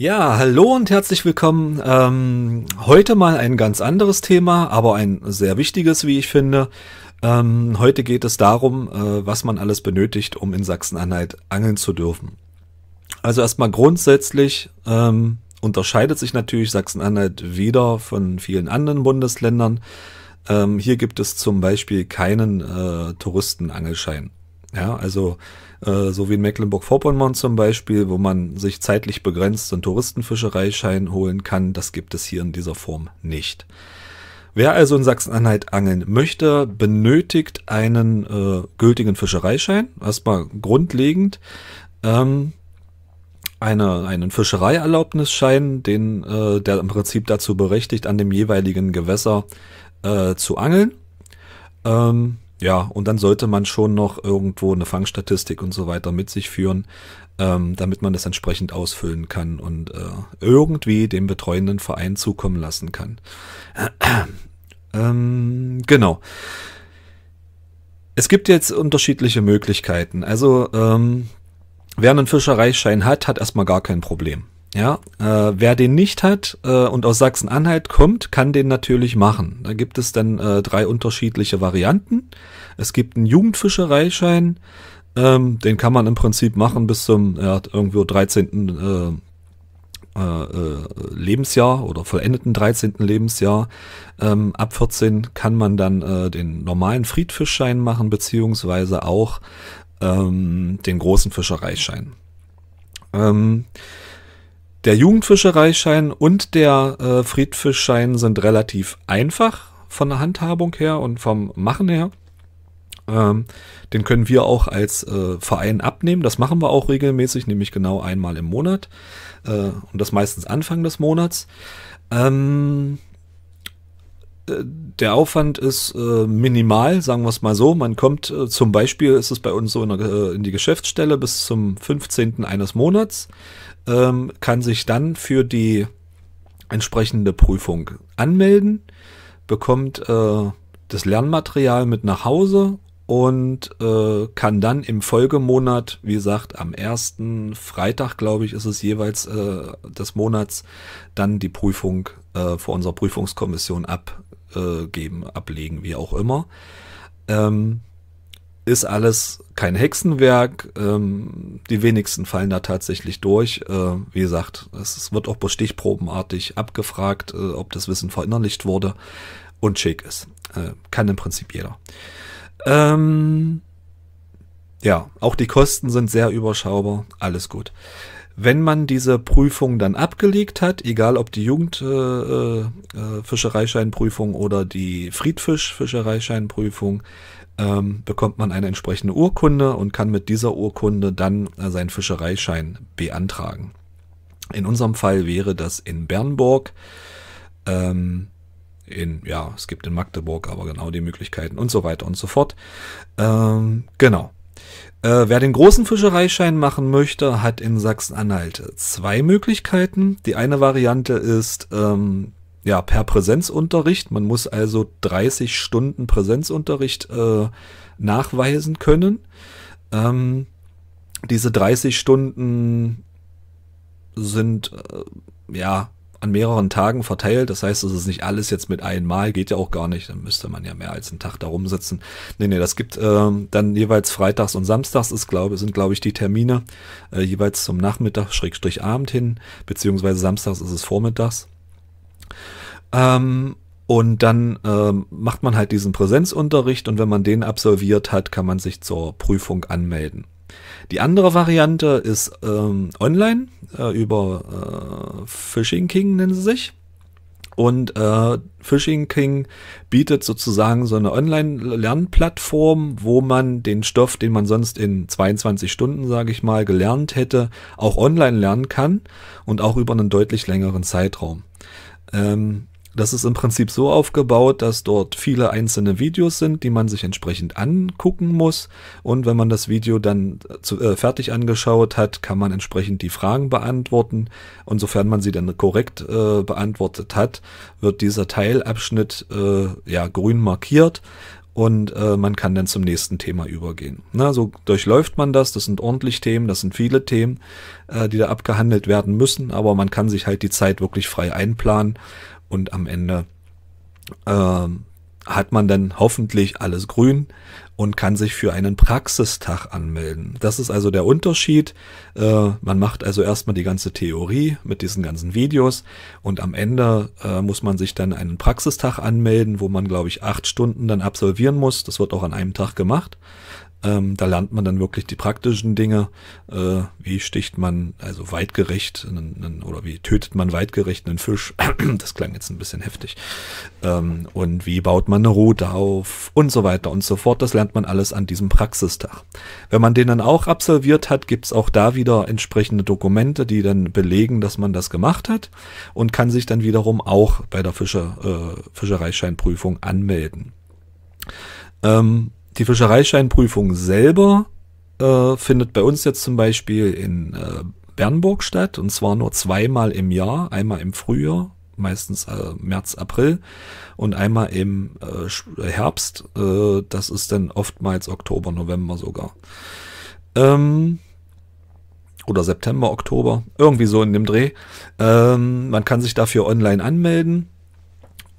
Ja, hallo und herzlich willkommen. Ähm, heute mal ein ganz anderes Thema, aber ein sehr wichtiges, wie ich finde. Ähm, heute geht es darum, äh, was man alles benötigt, um in Sachsen-Anhalt angeln zu dürfen. Also erstmal grundsätzlich ähm, unterscheidet sich natürlich Sachsen-Anhalt wieder von vielen anderen Bundesländern. Ähm, hier gibt es zum Beispiel keinen äh, Touristenangelschein. Ja, also äh, so wie in Mecklenburg-Vorpommern zum Beispiel, wo man sich zeitlich begrenzt einen Touristenfischereischein holen kann, das gibt es hier in dieser Form nicht. Wer also in Sachsen-Anhalt angeln möchte, benötigt einen äh, gültigen Fischereischein, erstmal grundlegend. Ähm, eine, einen Fischereierlaubnisschein, den, äh, der im Prinzip dazu berechtigt, an dem jeweiligen Gewässer äh, zu angeln. Ähm, ja, und dann sollte man schon noch irgendwo eine Fangstatistik und so weiter mit sich führen, ähm, damit man das entsprechend ausfüllen kann und äh, irgendwie dem betreuenden Verein zukommen lassen kann. ähm, genau. Es gibt jetzt unterschiedliche Möglichkeiten. Also ähm, wer einen Fischereischein hat, hat erstmal gar kein Problem. Ja, äh, wer den nicht hat äh, und aus Sachsen-Anhalt kommt, kann den natürlich machen. Da gibt es dann äh, drei unterschiedliche Varianten. Es gibt einen Jugendfischereischein, ähm, den kann man im Prinzip machen bis zum ja, irgendwo 13. Äh, äh, äh, Lebensjahr oder vollendeten 13. Lebensjahr. Ähm, ab 14 kann man dann äh, den normalen Friedfischschein machen, beziehungsweise auch ähm, den großen Fischereischein. Ähm, der Jugendfischereischein und der äh, Friedfischschein sind relativ einfach von der Handhabung her und vom Machen her. Ähm, den können wir auch als äh, Verein abnehmen. Das machen wir auch regelmäßig, nämlich genau einmal im Monat. Äh, und das meistens Anfang des Monats. Ähm, äh, der Aufwand ist äh, minimal, sagen wir es mal so. Man kommt äh, zum Beispiel, ist es bei uns so in, äh, in die Geschäftsstelle bis zum 15. eines Monats, ähm, kann sich dann für die entsprechende Prüfung anmelden, bekommt äh, das Lernmaterial mit nach Hause und äh, kann dann im Folgemonat, wie gesagt, am ersten Freitag, glaube ich, ist es jeweils äh, des Monats, dann die Prüfung äh, vor unserer Prüfungskommission ab, äh, geben, ablegen, wie auch immer. Ähm, ist alles kein Hexenwerk. Ähm, die wenigsten fallen da tatsächlich durch. Äh, wie gesagt, es wird auch stichprobenartig abgefragt, äh, ob das Wissen verinnerlicht wurde und schick ist. Äh, kann im Prinzip jeder. Ähm, ja, auch die Kosten sind sehr überschaubar. Alles gut. Wenn man diese Prüfung dann abgelegt hat, egal ob die Jugendfischereischeinprüfung äh, äh, äh oder die Friedfischfischereischeinprüfung, ähm, bekommt man eine entsprechende Urkunde und kann mit dieser Urkunde dann äh, seinen Fischereischein beantragen. In unserem Fall wäre das in Bernburg. Ähm, in, ja, es gibt in Magdeburg aber genau die Möglichkeiten und so weiter und so fort. Ähm, genau. Äh, wer den großen Fischereischein machen möchte, hat in Sachsen-Anhalt zwei Möglichkeiten. Die eine Variante ist ähm, ja per Präsenzunterricht. Man muss also 30 Stunden Präsenzunterricht äh, nachweisen können. Ähm, diese 30 Stunden sind äh, ja an mehreren Tagen verteilt. Das heißt, es ist nicht alles jetzt mit einmal, geht ja auch gar nicht. Dann müsste man ja mehr als einen Tag da rumsitzen. Nee, nee, das gibt ähm, dann jeweils freitags und samstags ist, glaube sind, glaube ich, die Termine äh, jeweils zum Nachmittag, Schrägstrich Abend hin, beziehungsweise samstags ist es vormittags. Ähm, und dann ähm, macht man halt diesen Präsenzunterricht und wenn man den absolviert hat, kann man sich zur Prüfung anmelden. Die andere Variante ist ähm, online äh, über äh, Phishing King nennen sie sich. Und äh, Phishing King bietet sozusagen so eine Online-Lernplattform, wo man den Stoff, den man sonst in 22 Stunden, sage ich mal, gelernt hätte, auch online lernen kann und auch über einen deutlich längeren Zeitraum. Ähm, das ist im Prinzip so aufgebaut, dass dort viele einzelne Videos sind, die man sich entsprechend angucken muss. Und wenn man das Video dann zu, äh, fertig angeschaut hat, kann man entsprechend die Fragen beantworten. Und sofern man sie dann korrekt äh, beantwortet hat, wird dieser Teilabschnitt äh, ja grün markiert und äh, man kann dann zum nächsten Thema übergehen. Na, so durchläuft man das, das sind ordentlich Themen, das sind viele Themen, äh, die da abgehandelt werden müssen, aber man kann sich halt die Zeit wirklich frei einplanen und am Ende ähm, hat man dann hoffentlich alles grün und kann sich für einen Praxistag anmelden. Das ist also der Unterschied. Äh, man macht also erstmal die ganze Theorie mit diesen ganzen Videos und am Ende äh, muss man sich dann einen Praxistag anmelden, wo man, glaube ich, acht Stunden dann absolvieren muss. Das wird auch an einem Tag gemacht. Ähm, da lernt man dann wirklich die praktischen Dinge. Äh, wie sticht man also weitgerecht einen, einen, oder wie tötet man weitgerecht einen Fisch? das klang jetzt ein bisschen heftig. Ähm, und wie baut man eine Route auf und so weiter und so fort. Das lernt man alles an diesem Praxistag. Wenn man den dann auch absolviert hat, gibt's auch da wieder entsprechende Dokumente, die dann belegen, dass man das gemacht hat und kann sich dann wiederum auch bei der Fischer, äh, Fischereischeinprüfung anmelden. Ähm, die Fischereischeinprüfung selber äh, findet bei uns jetzt zum Beispiel in äh, Bernburg statt und zwar nur zweimal im Jahr, einmal im Frühjahr, meistens äh, März, April und einmal im äh, äh Herbst, äh, das ist dann oftmals Oktober, November sogar. Ähm, oder September, Oktober, irgendwie so in dem Dreh. Ähm, man kann sich dafür online anmelden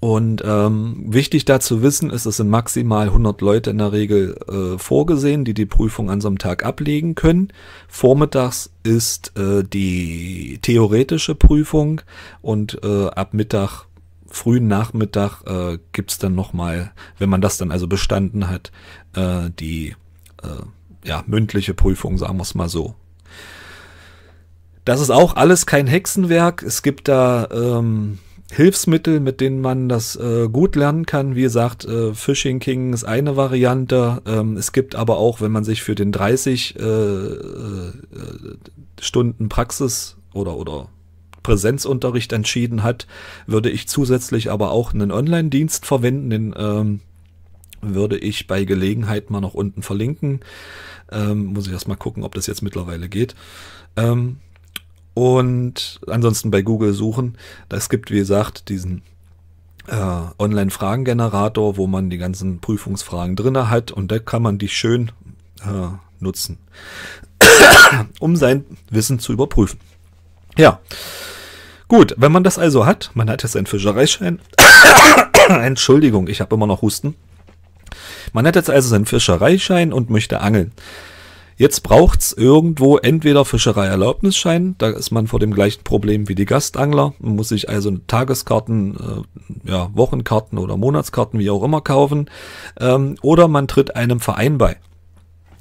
und ähm, wichtig da zu wissen ist, es sind maximal 100 Leute in der Regel äh, vorgesehen, die die Prüfung an so einem Tag ablegen können. Vormittags ist äh, die theoretische Prüfung und äh, ab Mittag, frühen Nachmittag äh, gibt's dann nochmal, wenn man das dann also bestanden hat, äh, die äh, ja, mündliche Prüfung, sagen wir's mal so. Das ist auch alles kein Hexenwerk. Es gibt da... Ähm, Hilfsmittel, mit denen man das äh, gut lernen kann. Wie gesagt, äh, Phishing King ist eine Variante. Ähm, es gibt aber auch, wenn man sich für den 30 äh, äh, Stunden Praxis oder, oder Präsenzunterricht entschieden hat, würde ich zusätzlich aber auch einen Online-Dienst verwenden, den ähm, würde ich bei Gelegenheit mal noch unten verlinken. Ähm, muss ich erst mal gucken, ob das jetzt mittlerweile geht. Ähm, und ansonsten bei Google suchen. Es gibt, wie gesagt, diesen äh, Online-Fragengenerator, wo man die ganzen Prüfungsfragen drin hat und da kann man die schön äh, nutzen, um sein Wissen zu überprüfen. Ja. Gut, wenn man das also hat, man hat jetzt einen Fischereischein. Entschuldigung, ich habe immer noch Husten. Man hat jetzt also seinen Fischereischein und möchte angeln. Jetzt braucht's irgendwo entweder Fischereierlaubnisschein, da ist man vor dem gleichen Problem wie die Gastangler, man muss sich also Tageskarten, äh, ja, Wochenkarten oder Monatskarten, wie auch immer, kaufen, ähm, oder man tritt einem Verein bei.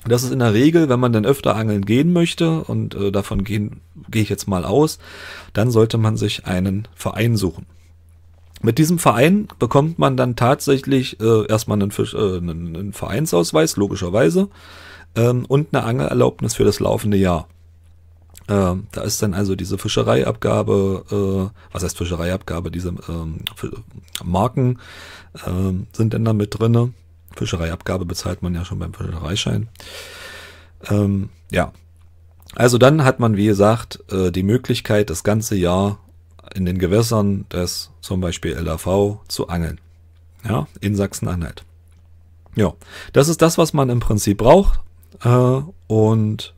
Das ist in der Regel, wenn man dann öfter angeln gehen möchte, und äh, davon gehen, gehe ich jetzt mal aus, dann sollte man sich einen Verein suchen. Mit diesem Verein bekommt man dann tatsächlich äh, erstmal einen, Fisch, äh, einen, einen Vereinsausweis, logischerweise ähm, und eine Angelerlaubnis für das laufende Jahr. Ähm, da ist dann also diese Fischereiabgabe, äh, was heißt Fischereiabgabe, diese ähm, Marken ähm, sind dann da mit drin. Fischereiabgabe bezahlt man ja schon beim Fischereischein. Ähm, ja. Also dann hat man, wie gesagt, äh, die Möglichkeit, das ganze Jahr in den Gewässern des zum Beispiel LAV zu angeln. Ja, in Sachsen-Anhalt. Ja, das ist das, was man im Prinzip braucht, äh, und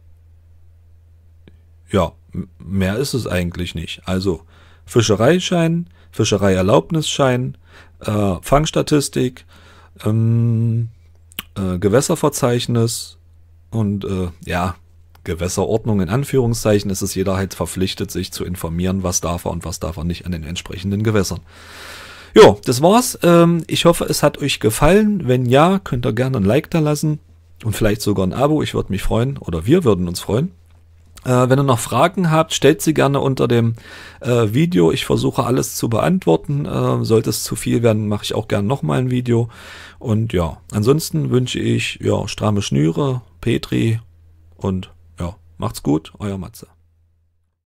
ja, mehr ist es eigentlich nicht. Also Fischereischein, Fischereierlaubnisschein, äh, Fangstatistik, ähm, äh, Gewässerverzeichnis und äh, ja, Gewässerordnung in Anführungszeichen ist es jeder halt verpflichtet, sich zu informieren, was darf er und was darf er nicht an den entsprechenden Gewässern. Jo, das war's. Ähm, ich hoffe, es hat euch gefallen. Wenn ja, könnt ihr gerne ein Like da lassen und vielleicht sogar ein Abo. Ich würde mich freuen oder wir würden uns freuen. Äh, wenn ihr noch Fragen habt, stellt sie gerne unter dem äh, Video. Ich versuche alles zu beantworten. Äh, sollte es zu viel werden, mache ich auch gerne nochmal ein Video. Und ja, ansonsten wünsche ich ja stramme Schnüre, Petri und ja, macht's gut, euer Matze.